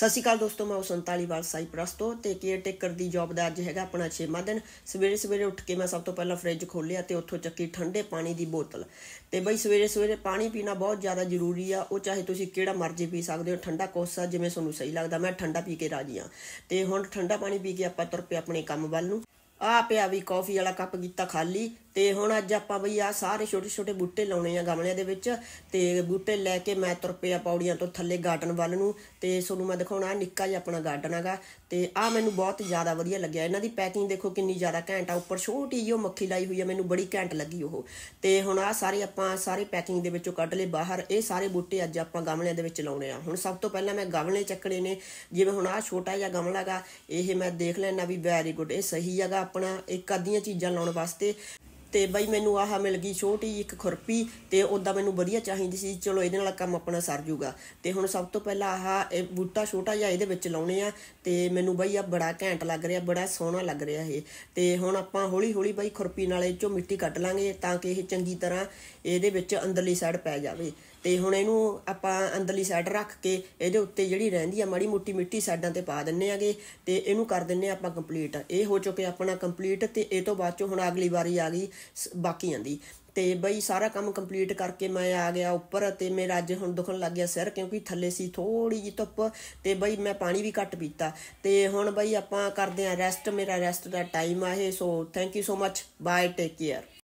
ਸਤਿ ਸ਼੍ਰੀ ਅਕਾਲ ਦੋਸਤੋ ਮੈਂ ਉਸਨ ਤਾਲੀਵਾਲ ਸਾਈਪ੍ਰਸਤੋ ਤੇ ਕੇਅਰ ਟੇਕਰ ਦੀ ਜੌਬ ਦਾ ਅੱਜ ਹੈਗਾ ਆਪਣਾ 6ਵਾਂ ਦਿਨ ਸਵੇਰੇ ਸਵੇਰੇ ਉੱਠ ਕੇ ਮੈਂ ਸਭ ਤੋਂ ਪਹਿਲਾਂ ਫ੍ਰਿਜ ਖੋਲਿਆ ਤੇ ਉੱਥੋਂ ਚੱਕੀ ਠੰਡੇ ਪਾਣੀ ਦੀ ਬੋਤਲ ਤੇ ਬਈ ਸਵੇਰੇ ਸਵੇਰੇ ਪਾਣੀ ਪੀਣਾ ਬਹੁਤ ਜ਼ਿਆਦਾ ਜ਼ਰੂਰੀ ਆ ਉਹ ਚਾਹੇ ਤੁਸੀਂ ਕਿਹੜਾ ਮਰਜ਼ੀ ਪੀ ਸਕਦੇ ਹੋ ਠੰਡਾ ਕੋਸਾ ਜਿਵੇਂ ਤੁਹਾਨੂੰ ਸਹੀ ਲੱਗਦਾ ਮੈਂ ਠੰਡਾ ਪੀ ਕੇ ਰਾਜੀ ਆ ਤੇ ਹੁਣ ਠੰਡਾ ਪਾਣੀ ਪੀ ਕੇ ਆਪਾਂ ਤੁਰ ਪਏ ਆਪਣੇ ਕੰਮ ਵੱਲ ਨੂੰ ਆ ਪਿਆ ਵੀ ਕਾਫੀ ਵਾਲਾ ਕੱਪ ਕੀਤਾ ਖਾਲੀ ਤੇ ਹੁਣ ਅੱਜ ਆਪਾਂ ਬਈ ਆ ਸਾਰੇ ਛੋਟੇ ਛੋਟੇ ਬੂਟੇ ਲਾਉਣੇ ਆ ਗਮਲਿਆਂ ਦੇ ਵਿੱਚ ਤੇ ਬੂਟੇ ਲੈ ਕੇ ਮੈਂ ਤੁਰ ਪਿਆ ਪੌੜੀਆਂ ਤੋਂ ਥੱਲੇ ਗਾਰਡਨ ਵੱਲ ਨੂੰ ਤੇ ਤੁਹਾਨੂੰ ਮੈਂ ਦਿਖਾਉਣਾ ਨਿੱਕਾ ਜਿਹਾ ਆਪਣਾ ਗਾਰਡਨ ਹੈਗਾ ਤੇ ਆ ਮੈਨੂੰ ਬਹੁਤ ਜ਼ਿਆਦਾ ਵਧੀਆ ਲੱਗਿਆ ਇਹਨਾਂ ਦੀ ਪੈਕਿੰਗ ਦੇਖੋ ਕਿੰਨੀ ਜ਼ਿਆਦਾ ਘੈਂਟ ਆ ਉੱਪਰ ਛੋਟੀ ਜਿਹੀ ਮੱਖੀ ਲਾਈ ਹੋਈ ਆ ਮੈਨੂੰ ਬੜੀ ਘੈਂਟ ਲੱਗੀ ਉਹ ਤੇ ਹੁਣ ਆ ਸਾਰੇ ਆਪਾਂ ਸਾਰੇ ਪੈਕਿੰਗ ਦੇ ਵਿੱਚੋਂ ਕੱਢ ਲਏ ਬਾਹਰ ਇਹ ਸਾਰੇ ਬੂਟੇ ਅੱਜ ਆਪਾਂ ਗਮਲਿਆਂ ਦੇ ਵਿੱਚ ਲਾਉਣੇ ਆ ਹੁਣ ਸਭ ਤੋਂ ਪਹਿਲਾਂ ਮੈਂ ਗਮਲੇ ਚੱਕਣੇ ਨੇ ਜਿਵੇਂ ਹੁਣ ਆ ਛੋਟਾ ਜਿਹਾ ਗਮਲਾ ਹੈਗਾ ਇਹ ਮੈਂ ਦੇਖ ਲੈਣਾ ਵੀ ਵੈਰੀ ਗੁੱਡ ਇਹ ਸਹੀ ਹੈਗਾ ਆਪਣਾ ਇੱਕ ਅੱਧੀਆਂ ਚੀਜ਼ਾਂ ਲਾਉਣ ਵਾਸਤੇ ਤੇ ਬਾਈ ਮੈਨੂੰ ਆਹ ਮਿਲ ਗਈ ਛੋਟੀ ਇੱਕ ਖੁਰਪੀ ਤੇ ਉਹਦਾ ਮੈਨੂੰ ਵਧੀਆ ਚਾਹੀਦੀ ਸੀ ਚਲੋ ਇਹਦੇ ਨਾਲ ਕੰਮ ਆਪਣਾ ਸਰ ਜੂਗਾ ਤੇ ਹੁਣ ਸਭ ਤੋਂ ਪਹਿਲਾਂ ਆਹ ਇਹ ਬੂਟਾ ਛੋਟਾ ਜਿਹਾ ਇਹਦੇ ਵਿੱਚ ਲਾਉਣੇ ਆ ਤੇ ਮੈਨੂੰ ਬਾਈ ਆ ਬੜਾ ਘੈਂਟ ਲੱਗ ਰਿਹਾ ਬੜਾ ਸੋਹਣਾ ਲੱਗ ਰਿਹਾ ਇਹ ਤੇ ਹੁਣ ਆਪਾਂ ਹੌਲੀ ਹੌਲੀ ਬਾਈ ਖੁਰਪੀ ਨਾਲ ਇਹ ਚੋਂ ਮਿੱਟੀ ਕੱਢ ਲਾਂਗੇ ਤਾਂ ਕਿ ਇਹ ਚੰਗੀ ਤਰ੍ਹਾਂ ਇਹਦੇ ਵਿੱਚ ਅੰਦਰਲੀ ਸਾਈਡ ਪੈ ਜਾਵੇ ਤੇ ਹੁਣ ਇਹਨੂੰ ਆਪਾਂ ਅੰਦਰਲੀ ਸਾਈਡ ਰੱਖ ਕੇ ਇਹਦੇ ਉੱਤੇ ਜਿਹੜੀ ਰਹਿੰਦੀ ਆ ਮਾੜੀ ਮੋਟੀ ਮਿੱਟੀ ਸਾਈਡਾਂ ਤੇ ਪਾ ਦਿੰਨੇ ਆਗੇ ਤੇ ਇਹਨੂੰ ਕਰ ਦਿੰਨੇ ਆਪਾਂ ਕੰਪਲੀਟ ਇਹ ਹੋ ਚੁੱਕੇ ਆਪਣਾ ਕੰਪਲੀਟ ਤੇ ਇਹ ਤੋਂ ਬਾਅਦ ਚ ਹੁਣ ਅਗਲੀ ਵਾਰੀ ਆ ਗਈ ਬਾਕੀ ਆਂਦੀ ਤੇ ਬਈ ਸਾਰਾ ਕੰਮ ਕੰਪਲੀਟ ਕਰਕੇ ਮੈਂ ਆ ਗਿਆ ਉੱਪਰ ਤੇ ਮੇਰਾ ਅੱਜ ਹੁਣ ਦੁਖਣ ਲੱਗ ਗਿਆ ਸਿਰ ਕਿਉਂਕਿ ਥੱਲੇ ਸੀ ਥੋੜੀ ਜੀ ਧੁੱਪ ਤੇ ਬਈ ਮੈਂ ਪਾਣੀ ਵੀ ਘੱਟ ਪੀਤਾ ਤੇ ਹੁਣ ਬਈ ਆਪਾਂ ਕਰਦੇ ਆ ਰੈਸਟ ਮੇਰਾ ਰੈਸਟ ਦਾ ਟਾਈਮ ਆ ਇਹ so thank you so much bye take care